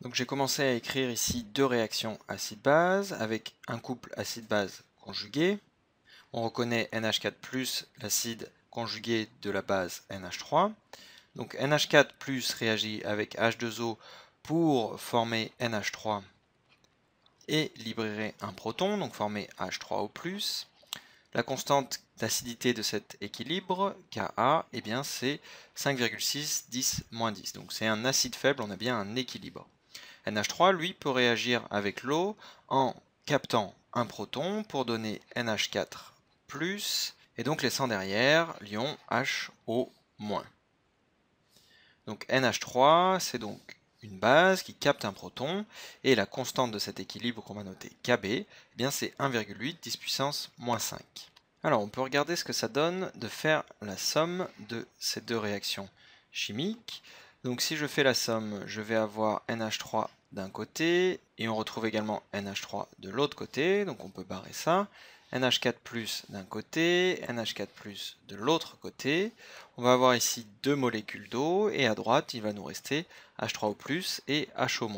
Donc j'ai commencé à écrire ici deux réactions acide-base avec un couple acide-base conjugué. On reconnaît NH4+, l'acide conjugué de la base NH3. Donc NH4+, réagit avec H2O pour former NH3 et libérer un proton, donc former H3O+. La constante d'acidité de cet équilibre, Ka, eh c'est 5,6 10 10. Donc c'est un acide faible, on a bien un équilibre. NH3, lui, peut réagir avec l'eau en captant un proton pour donner NH4+, et donc laissant derrière l'ion HO-. Donc NH3, c'est donc une base qui capte un proton, et la constante de cet équilibre qu'on va noter Kb, eh bien c'est 1,8 10 puissance moins 5. Alors on peut regarder ce que ça donne de faire la somme de ces deux réactions chimiques. Donc si je fais la somme, je vais avoir NH3 d'un côté, et on retrouve également NH3 de l'autre côté, donc on peut barrer ça. NH4 d'un côté, NH4 de l'autre côté. On va avoir ici deux molécules d'eau, et à droite, il va nous rester H3O et HO-.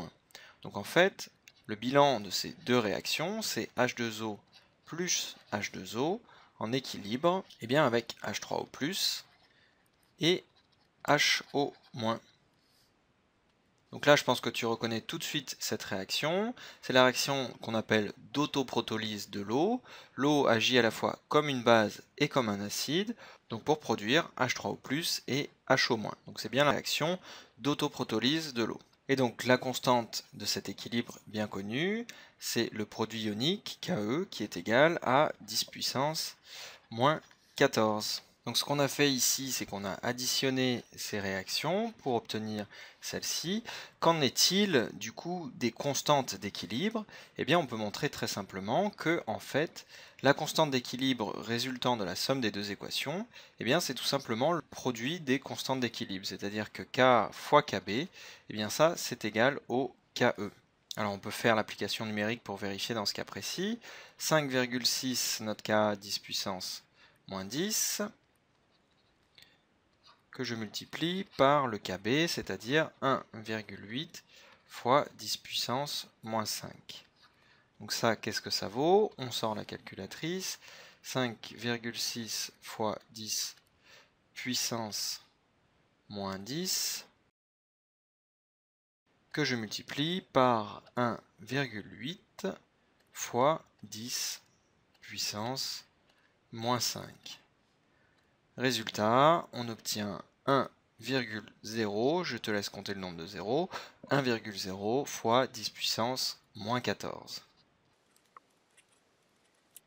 Donc en fait, le bilan de ces deux réactions, c'est H2O plus H2O en équilibre, et bien avec H3O et HO-. Donc là, je pense que tu reconnais tout de suite cette réaction. C'est la réaction qu'on appelle d'autoprotolyse de l'eau. L'eau agit à la fois comme une base et comme un acide, donc pour produire H3O+, et HO-. Donc c'est bien la réaction d'autoprotolyse de l'eau. Et donc la constante de cet équilibre bien connu, c'est le produit ionique KE qui est égal à 10 puissance moins 14. Donc ce qu'on a fait ici, c'est qu'on a additionné ces réactions pour obtenir celle-ci. Qu'en est-il du coup des constantes d'équilibre Eh bien on peut montrer très simplement que en fait la constante d'équilibre résultant de la somme des deux équations, eh bien c'est tout simplement le produit des constantes d'équilibre, c'est-à-dire que K fois KB, eh bien ça c'est égal au KE. Alors on peut faire l'application numérique pour vérifier dans ce cas précis. 5,6 notre K 10 puissance moins 10 que je multiplie par le kb, c'est-à-dire 1,8 fois 10 puissance moins 5. Donc ça, qu'est-ce que ça vaut On sort la calculatrice. 5,6 fois 10 puissance moins 10 que je multiplie par 1,8 fois 10 puissance moins 5. Résultat, on obtient 1,0, je te laisse compter le nombre de 0, 1,0 fois 10 puissance moins 14.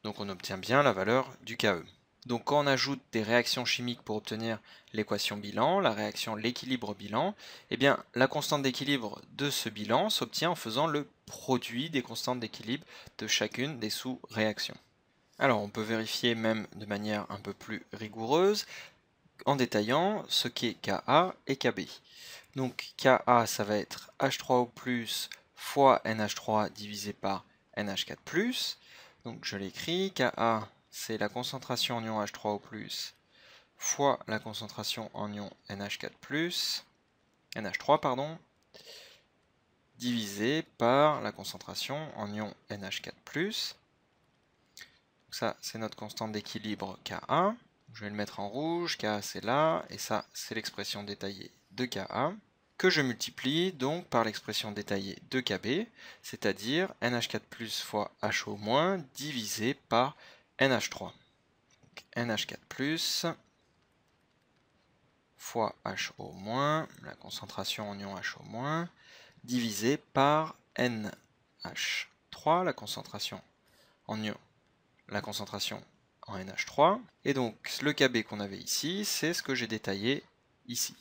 Donc on obtient bien la valeur du KE. Donc quand on ajoute des réactions chimiques pour obtenir l'équation bilan, la réaction l'équilibre bilan, eh bien la constante d'équilibre de ce bilan s'obtient en faisant le produit des constantes d'équilibre de chacune des sous-réactions. Alors on peut vérifier même de manière un peu plus rigoureuse en détaillant ce qu'est Ka et Kb. Donc Ka, ça va être H3O fois NH3 divisé par NH4 Donc je l'écris, Ka, c'est la concentration en ion H3O fois la concentration en ion NH4 NH3, pardon, divisé par la concentration en ion NH4+. Donc ça, c'est notre constante d'équilibre Ka. Je vais le mettre en rouge, Ka c'est là, et ça c'est l'expression détaillée de Ka, que je multiplie donc par l'expression détaillée de Kb, c'est-à-dire NH4 plus fois HO divisé par NH3. NH4 plus fois HO la concentration en ion HO divisé par NH3, la concentration en ion, la concentration en NH3. Et donc le KB qu'on avait ici, c'est ce que j'ai détaillé ici.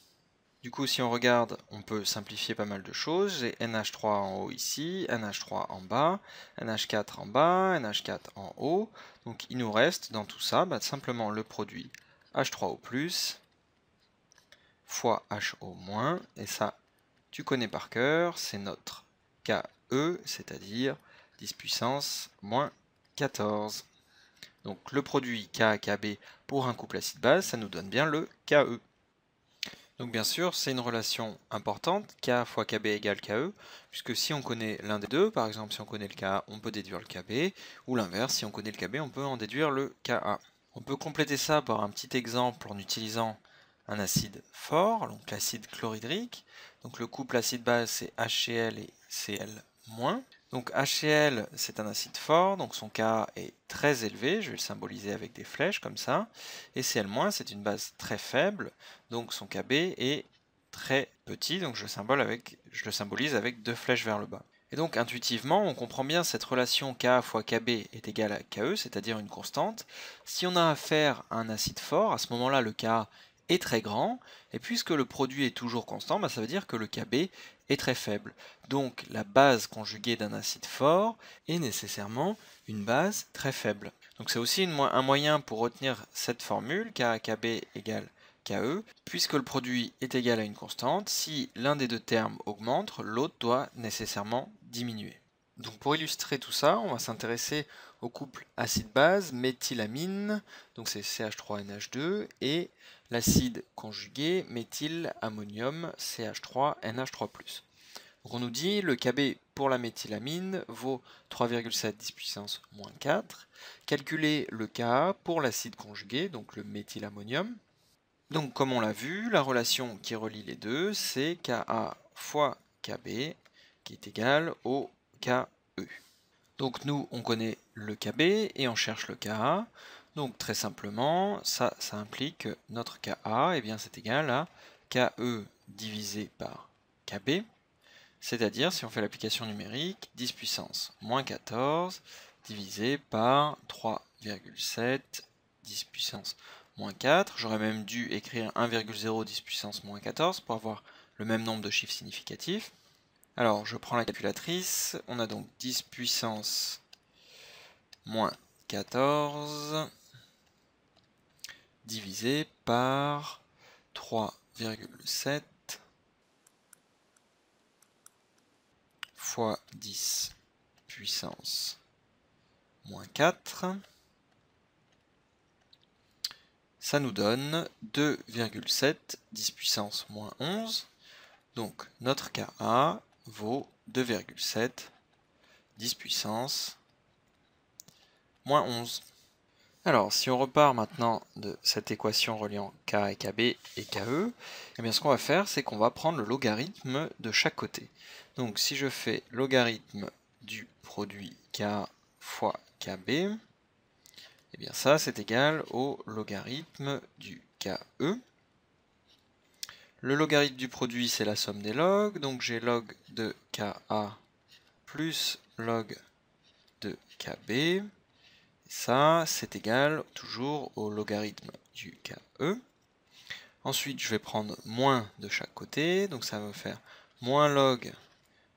Du coup, si on regarde, on peut simplifier pas mal de choses. J'ai NH3 en haut ici, NH3 en bas, NH4 en bas, NH4 en haut. Donc il nous reste dans tout ça bah, simplement le produit H3O+, fois HO-, et ça, tu connais par cœur, c'est notre KE, c'est-à-dire 10 puissance moins 14. Donc le produit Kb pour un couple acide-base, ça nous donne bien le KE. Donc bien sûr, c'est une relation importante, K fois KB égale KE, puisque si on connaît l'un des deux, par exemple si on connaît le KA, on peut déduire le KB, ou l'inverse, si on connaît le KB, on peut en déduire le KA. On peut compléter ça par un petit exemple en utilisant un acide fort, donc l'acide chlorhydrique. Donc le couple acide-base c'est HCl et Cl-. Donc HCl, c'est un acide fort, donc son K est très élevé, je vais le symboliser avec des flèches comme ça, et Cl-, c'est une base très faible, donc son Kb est très petit, donc je le, avec, je le symbolise avec deux flèches vers le bas. Et donc intuitivement, on comprend bien cette relation Ka fois Kb est égale à Ke, c'est-à-dire une constante. Si on a affaire à un acide fort, à ce moment-là, le Ka est très grand, et puisque le produit est toujours constant, bah, ça veut dire que le Kb est très faible. Donc la base conjuguée d'un acide fort est nécessairement une base très faible. Donc c'est aussi un moyen pour retenir cette formule, Kb égale KE, puisque le produit est égal à une constante, si l'un des deux termes augmente, l'autre doit nécessairement diminuer. Donc pour illustrer tout ça, on va s'intéresser au couple acide-base méthylamine, donc c'est CH3NH2, et l'acide conjugué méthylammonium CH3NH3+. on nous dit le Kb pour la méthylamine vaut 3,7 10 puissance moins 4. Calculez le Ka pour l'acide conjugué, donc le méthylammonium. Donc comme on l'a vu, la relation qui relie les deux, c'est Ka fois Kb qui est égal au KE. Donc nous, on connaît le KB et on cherche le KA. Donc très simplement, ça, implique que notre KA, eh c'est égal à KE divisé par KB. C'est-à-dire, si on fait l'application numérique, 10 puissance moins 14 divisé par 3,7 10 puissance moins 4. J'aurais même dû écrire 1,0 10 puissance moins 14 pour avoir le même nombre de chiffres significatifs. Alors, je prends la calculatrice. On a donc 10 puissance moins 14 divisé par 3,7 fois 10 puissance moins 4. Ça nous donne 2,7 10 puissance moins 11. Donc notre KA vaut 2,7, 10 puissance, moins 11. Alors, si on repart maintenant de cette équation reliant K et KB et KE, eh bien ce qu'on va faire, c'est qu'on va prendre le logarithme de chaque côté. Donc si je fais logarithme du produit K fois KB, et eh bien ça c'est égal au logarithme du KE. Le logarithme du produit, c'est la somme des logs. Donc j'ai log de KA plus log de KB. Ça, c'est égal toujours au logarithme du KE. Ensuite, je vais prendre moins de chaque côté. Donc ça va me faire moins log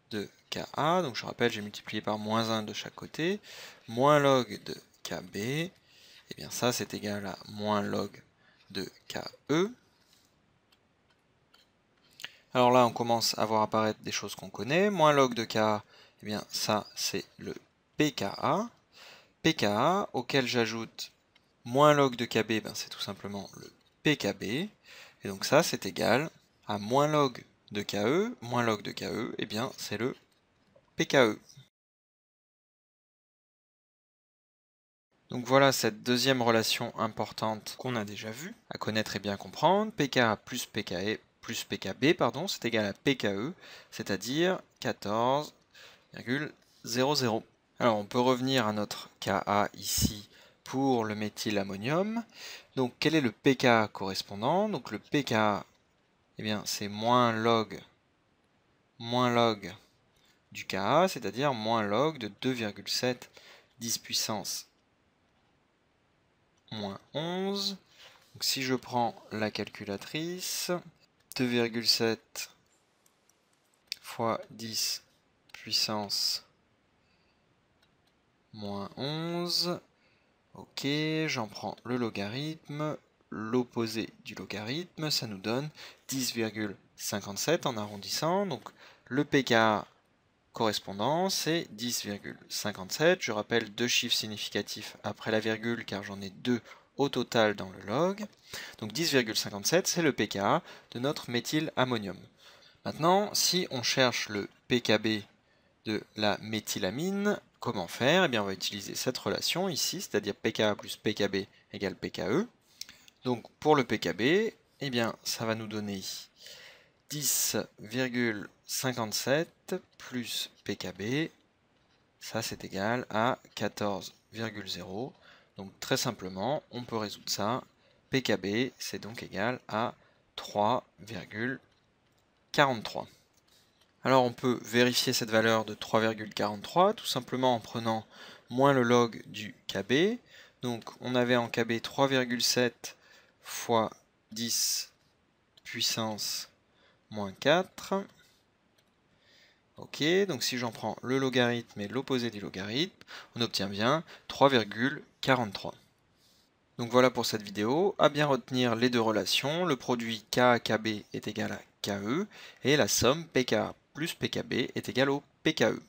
de KA. Donc je rappelle, j'ai multiplié par moins 1 de chaque côté. Moins log de KB. Et eh bien ça, c'est égal à moins log de KE. Alors là, on commence à voir apparaître des choses qu'on connaît. Moins log de KA, eh bien ça, c'est le PKA. PKA, auquel j'ajoute moins log de KB, ben, c'est tout simplement le PKB. Et donc ça, c'est égal à moins log de KE, moins log de KE, eh bien c'est le PKE. Donc voilà cette deuxième relation importante qu'on a déjà vue, à connaître et bien comprendre. PKA plus PKE plus PKB, pardon, c'est égal à PKE, c'est-à-dire 14,00. Alors on peut revenir à notre Ka ici pour le méthylammonium. Donc quel est le pKa correspondant Donc le pKa, eh bien c'est moins log moins log du Ka, c'est-à-dire moins log de 2,7 10 puissance moins 11. Donc si je prends la calculatrice, 2,7 fois 10 puissance moins 11. Ok, j'en prends le logarithme, l'opposé du logarithme, ça nous donne 10,57 en arrondissant. Donc le pk correspondant, c'est 10,57. Je rappelle deux chiffres significatifs après la virgule car j'en ai deux au total dans le log. Donc 10,57, c'est le pKa de notre méthylammonium. Maintenant, si on cherche le pKb de la méthylamine, comment faire Eh bien, on va utiliser cette relation ici, c'est-à-dire pKa plus pKb égale pKe. Donc pour le pKb, eh bien, ça va nous donner 10,57 plus pKb, ça c'est égal à 14,0 donc très simplement, on peut résoudre ça. PKB, c'est donc égal à 3,43. Alors on peut vérifier cette valeur de 3,43 tout simplement en prenant moins le log du KB. Donc on avait en KB 3,7 fois 10 puissance moins 4 Ok, donc si j'en prends le logarithme et l'opposé du logarithme, on obtient bien 3,43. Donc voilà pour cette vidéo, à bien retenir les deux relations, le produit KAKB est égal à KE et la somme PKA plus PKB est égale au PKE.